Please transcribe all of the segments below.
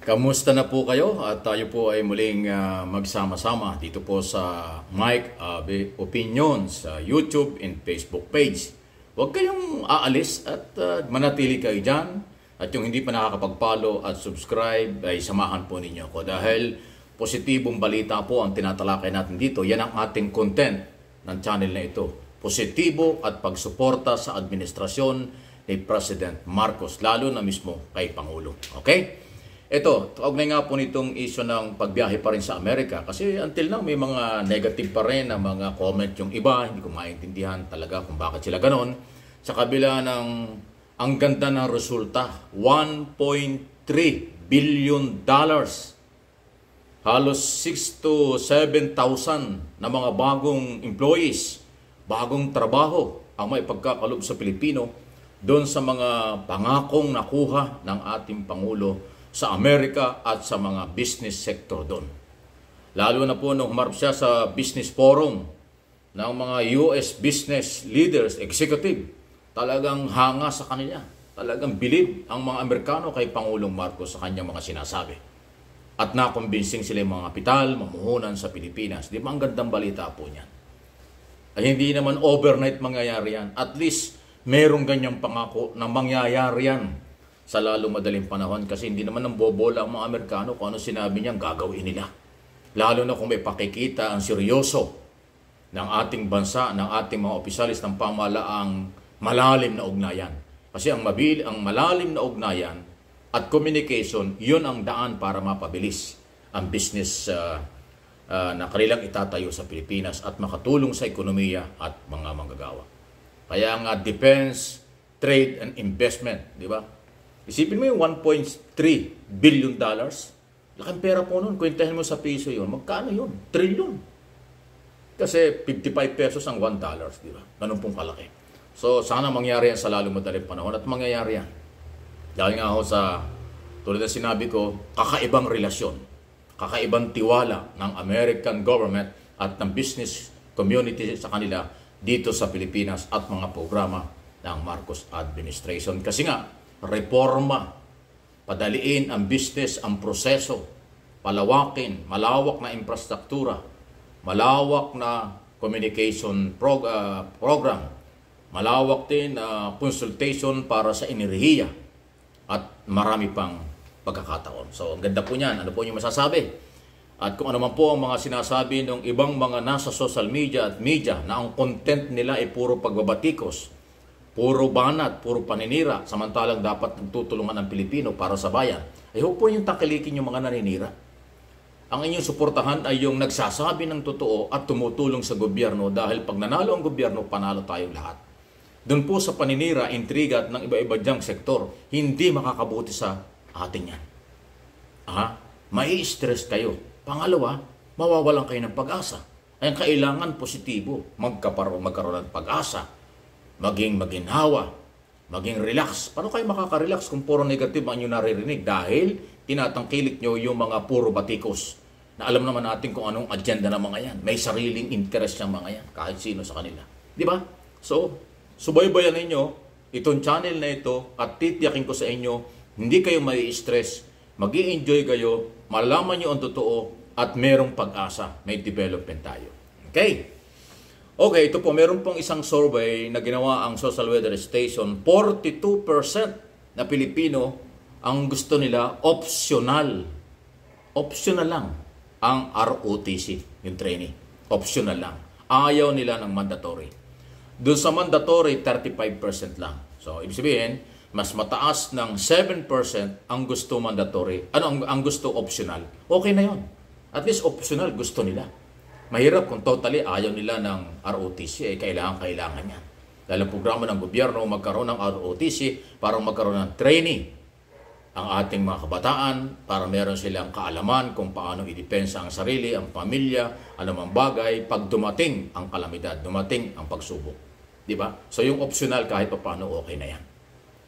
Kamusta na po kayo? At tayo po ay muling uh, magsama-sama dito po sa Mike Abe Opinion sa YouTube and Facebook page. Huwag kayong aalis at uh, manatili kayo dyan. At yung hindi pa nakakapag-follow at subscribe ay samahan po ninyo ako dahil positibong balita po ang tinatalakay natin dito. Yan ang ating content ng channel na ito. Positibo at pagsuporta sa administrasyon ni President Marcos lalo na mismo kay Pangulo. Okay? Ito, kaugnay nga po nitong isyo ng pagbiyahe pa rin sa Amerika kasi until now may mga negative pa rin ang mga comment yung iba, hindi ko maintindihan talaga kung bakit sila ganon. Sa kabila ng ang ganda ng resulta, 1.3 billion dollars. Halos 6 to 7,000 na mga bagong employees, bagong trabaho ang may pagkakalob sa Pilipino doon sa mga pangakong nakuha ng ating Pangulo sa Amerika at sa mga business sector doon. Lalo na po nung humarap siya sa business forum ng mga US business leaders, executive, talagang hanga sa kanila. Talagang bilib ang mga Amerikano kay Pangulong Marcos sa kanyang mga sinasabi. At nakumbinsing sila yung mga kapital, mamuhunan sa Pilipinas. Di ba ang gandang balita po niyan? Ay hindi naman overnight mangyayari yan. At least merong ganyang pangako na mangyayari yan sa lalo madaling panahon kasi hindi naman ang bobola ang mga Amerikano kung ano sinabi niyang gagawin nila. Lalo na kung may pakikita ang seryoso ng ating bansa, ng ating mga opisyalis ng pamalaang malalim na ugnayan. Kasi ang, mabil, ang malalim na ugnayan at communication, yun ang daan para mapabilis ang business uh, uh, na kanilang itatayo sa Pilipinas at makatulong sa ekonomiya at mga manggagawa. Kaya nga defense, trade and investment, di ba? Isipin mo yung 1.3 billion dollars. Lakang pera po nun. Kwentahin mo sa piso yon Magkano yon Trillion. Kasi 55 pesos ang 1 dollars, di ba? Ganun pong kalaki. So sana mangyari yan sa lalong madaling panahon at mangyayari yan. Dahil nga ako sa, tulad na sinabi ko, kakaibang relasyon, kakaibang tiwala ng American government at ng business community sa kanila dito sa Pilipinas at mga programa ng Marcos administration. Kasi nga, reforma, padaliin ang business, ang proseso, palawakin, malawak na infrastruktura, malawak na communication prog- uh, program, malawak din na uh, consultation para sa enerhiya at marami pang pagkakataon. So ang ganda po niyan, ano po yung masasabi? At kung ano man po ang mga sinasabi ng ibang mga nasa social media at media na ang content nila ay puro pagbabatikos, Puro banat, puro paninira, samantalang dapat nagtutulungan ang Pilipino para sa bayan. Ay huwag po yung takilikin yung mga naninira. Ang inyong suportahan ay yung nagsasabi ng totoo at tumutulong sa gobyerno dahil pag nanalo ang gobyerno, panalo tayo lahat. Doon po sa paninira, intriga ng iba-iba diyang sektor, hindi makakabuti sa atin yan. Aha, mai-stress kayo. Pangalawa, mawawalan kayo ng pag-asa. Ay kailangan positibo, magkaparo, magkaroon ng pag-asa maging maginhawa, maging relax. Paano kayo makaka-relax kung puro negative ang inyong naririnig? Dahil tinatangkilik nyo yung mga puro batikos na alam naman natin kung anong agenda ng mga yan. May sariling interest ng mga yan, kahit sino sa kanila. Di ba? So, subaybayan ninyo itong channel na ito at titiyakin ko sa inyo, hindi kayo may stress, mag enjoy kayo, malaman nyo ang totoo at merong pag-asa, may development tayo. Okay? Okay, ito po, meron pong isang survey na ginawa ang Social Weather Station. 42% na Pilipino ang gusto nila optional. Optional lang ang ROTC, yung training. Optional lang. Ayaw nila ng mandatory. Doon sa mandatory, 35% lang. So, ibig sabihin, mas mataas ng 7% ang gusto mandatory. Ano ang, ang gusto optional? Okay na yon. At least optional gusto nila. Mahirap kung totally ayaw nila ng ROTC, eh kailangan-kailangan yan. Dahil ang programa ng gobyerno magkaroon ng ROTC para magkaroon ng training ang ating mga kabataan para meron silang kaalaman kung paano idepensa ang sarili, ang pamilya, anumang bagay pag dumating ang kalamidad, dumating ang pagsubok. Di ba? So yung optional kahit paano okay na yan.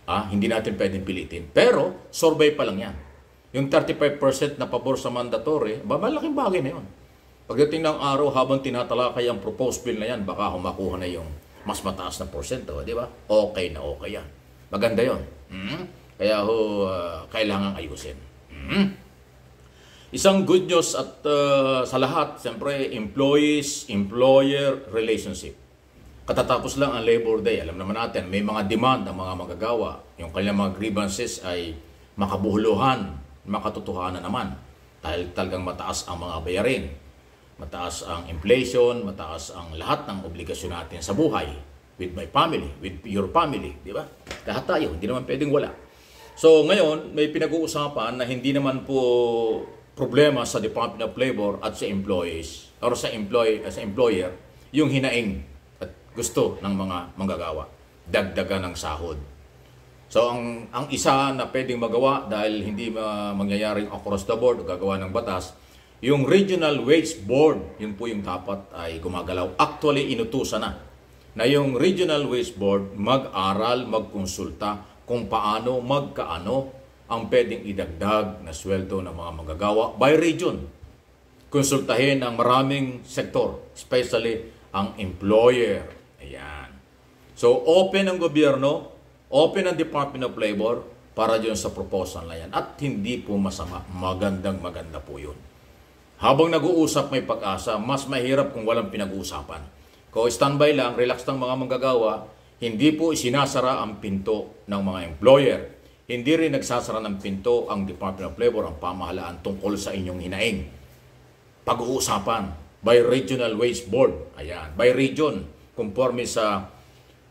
Ah, hindi natin pwedeng pilitin. Pero survey pa lang yan. Yung 35% na pabor sa mandatory, ba malaking bagay na yun. Pagdating ng araw, habang tinatalakay ang proposed bill na yan, baka humakuha na yung mas mataas na porsyento, di ba? Okay na okay yan. Maganda yon. Hmm? Kaya ho, uh, ah, kailangan ayusin. Hmm? Isang good news at uh, sa lahat, siyempre, employees-employer relationship. Katatapos lang ang Labor Day. Alam naman natin, may mga demand ng mga magagawa. Yung kanilang mga grievances ay makabuhuluhan, makatotohanan naman. Dahil talagang mataas ang mga bayarin mataas ang inflation, mataas ang lahat ng obligasyon natin sa buhay with my family, with your family, di ba? Lahat tayo, hindi naman pwedeng wala. So ngayon, may pinag-uusapan na hindi naman po problema sa Department of Labor at sa employees or sa employee sa employer yung hinaing at gusto ng mga manggagawa, dagdagan ng sahod. So ang ang isa na pwedeng magawa dahil hindi ma, mangyayaring across the board o gagawa ng batas yung Regional Wage Board, yun po yung dapat ay gumagalaw. Actually, inutusan na na yung Regional Wage Board mag-aral, magkonsulta kung paano, magkaano ang pwedeng idagdag na sweldo ng mga magagawa by region. Konsultahin ang maraming sektor, especially ang employer. Ayan. So, open ang gobyerno, open ang Department of Labor para dyan sa proposal na yan. At hindi po masama. Magandang maganda po yun. Habang nag-uusap may pag-asa, mas mahirap kung walang pinag-uusapan. Kung standby lang, relax ng mga manggagawa, hindi po isinasara ang pinto ng mga employer. Hindi rin nagsasara ng pinto ang Department of Labor ang pamahalaan tungkol sa inyong hinaing. Pag-uusapan by Regional Waste Board. Ayan, by region, conforme sa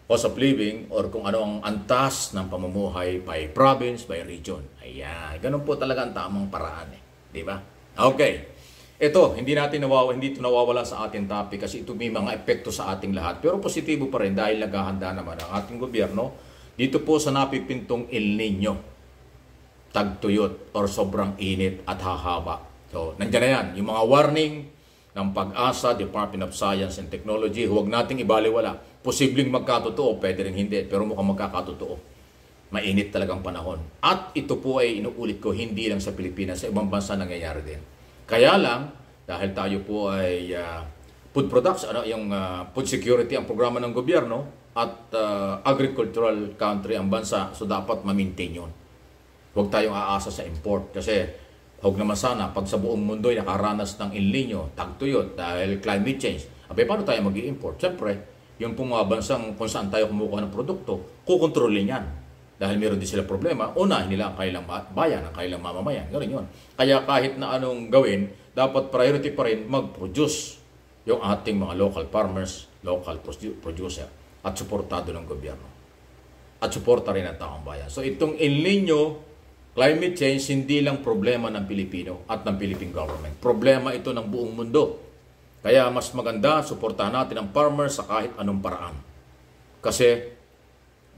cost of living or kung ano ang antas ng pamumuhay by province, by region. Ayan, ganun po talaga ang tamang paraan eh. ba? Diba? Okay. Ito, hindi natin nawawa, hindi ito nawawala sa ating topic kasi ito may mga epekto sa ating lahat. Pero positibo pa rin dahil naghahanda naman ang ating gobyerno dito po sa napipintong El Nino, tagtuyot or sobrang init at hahaba. So, nandiyan na yan. Yung mga warning ng pag-asa, Department of Science and Technology, huwag nating ibaliwala. Posibleng magkatotoo, pwede rin hindi, pero mukhang magkakatotoo mainit talagang panahon. At ito po ay inuulit ko hindi lang sa Pilipinas, sa ibang bansa nangyayari din. Kaya lang, dahil tayo po ay uh, food products, ano, yung uh, food security ang programa ng gobyerno at uh, agricultural country ang bansa, so dapat ma-maintain yun. Huwag tayong aasa sa import kasi huwag naman sana pag sa buong mundo ay nakaranas ng El Nino, tagtuyot dahil climate change. Abay, paano tayo mag-i-import? Siyempre, yung pong mga bansang kung saan tayo kumukuha ng produkto, kukontrolin yan dahil meron din sila problema, unahin nila ang kailang bayan, ang kailang mamamayan. Ganun yun. Kaya kahit na anong gawin, dapat priority pa rin mag-produce yung ating mga local farmers, local producer at suportado ng gobyerno. At suporta rin ang taong bayan. So itong El Nino, climate change hindi lang problema ng Pilipino at ng Philippine government. Problema ito ng buong mundo. Kaya mas maganda, suportahan natin ang farmers sa kahit anong paraan. Kasi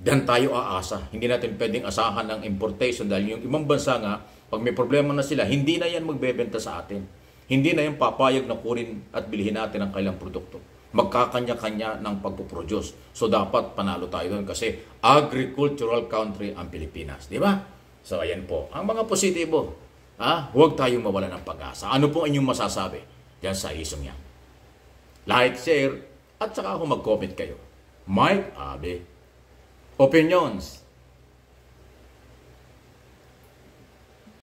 Diyan tayo aasa. Hindi natin pwedeng asahan ng importation dahil yung ibang bansa nga, pag may problema na sila, hindi na yan magbebenta sa atin. Hindi na yan papayag na kurin at bilhin natin ang kailang produkto. Magkakanya-kanya ng pagpuproduce. So dapat panalo tayo doon kasi agricultural country ang Pilipinas. Di ba? So ayan po. Ang mga positibo, ha? huwag tayong mawala ng pag-asa. Ano po inyong masasabi diyan sa isong yan? Like, share, at saka ako mag-comment kayo. Mike Abe opinions